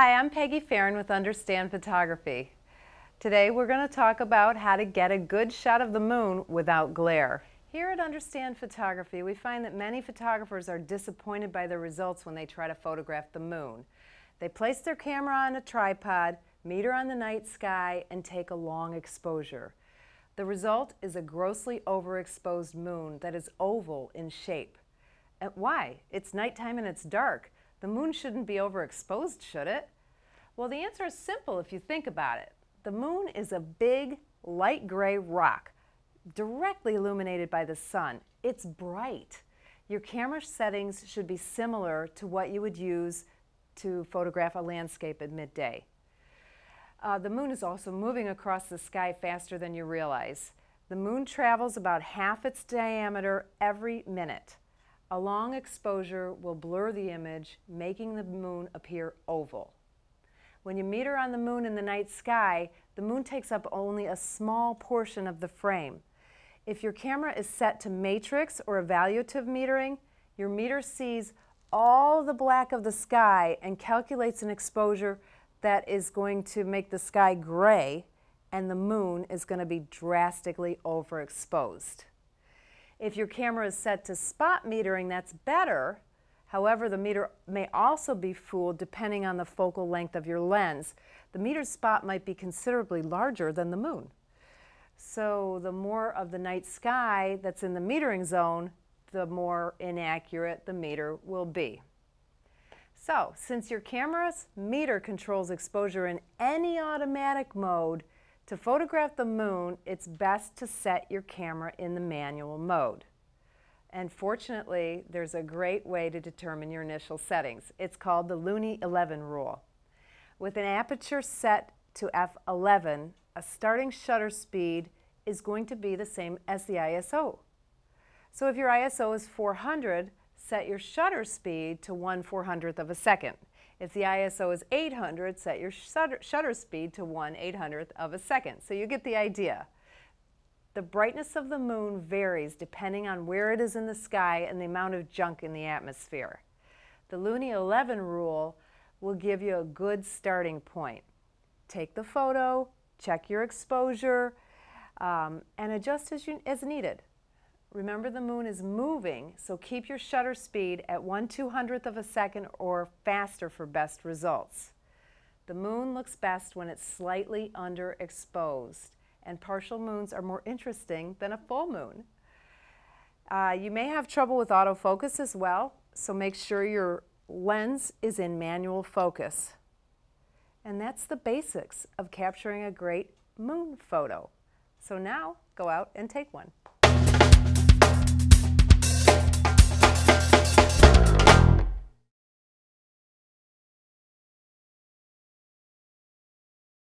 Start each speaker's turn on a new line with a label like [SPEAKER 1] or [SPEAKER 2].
[SPEAKER 1] Hi, I'm Peggy Farron with Understand Photography. Today we're going to talk about how to get a good shot of the moon without glare. Here at Understand Photography, we find that many photographers are disappointed by their results when they try to photograph the moon. They place their camera on a tripod, meter on the night sky, and take a long exposure. The result is a grossly overexposed moon that is oval in shape. And why? It's nighttime and it's dark. The moon shouldn't be overexposed, should it? Well, the answer is simple if you think about it. The moon is a big, light gray rock, directly illuminated by the sun. It's bright. Your camera settings should be similar to what you would use to photograph a landscape at midday. Uh, the moon is also moving across the sky faster than you realize. The moon travels about half its diameter every minute. A long exposure will blur the image, making the moon appear oval. When you meet her on the moon in the night sky, the moon takes up only a small portion of the frame. If your camera is set to matrix or evaluative metering, your meter sees all the black of the sky and calculates an exposure that is going to make the sky gray and the moon is going to be drastically overexposed. If your camera is set to spot metering, that's better. However, the meter may also be fooled depending on the focal length of your lens. The meter's spot might be considerably larger than the moon. So the more of the night sky that's in the metering zone, the more inaccurate the meter will be. So since your camera's meter controls exposure in any automatic mode, to photograph the moon, it's best to set your camera in the manual mode. And fortunately, there's a great way to determine your initial settings. It's called the Looney 11 rule. With an aperture set to f11, a starting shutter speed is going to be the same as the ISO. So if your ISO is 400, set your shutter speed to 1 400th of a second. If the ISO is 800, set your shutter, shutter speed to 1 800th of a second. So you get the idea. The brightness of the moon varies depending on where it is in the sky and the amount of junk in the atmosphere. The Looney 11 rule will give you a good starting point. Take the photo, check your exposure, um, and adjust as, you, as needed. Remember the moon is moving, so keep your shutter speed at 1 200th of a second or faster for best results. The moon looks best when it's slightly underexposed, and partial moons are more interesting than a full moon. Uh, you may have trouble with autofocus as well, so make sure your lens is in manual focus. And that's the basics of capturing a great moon photo. So now go out and take one.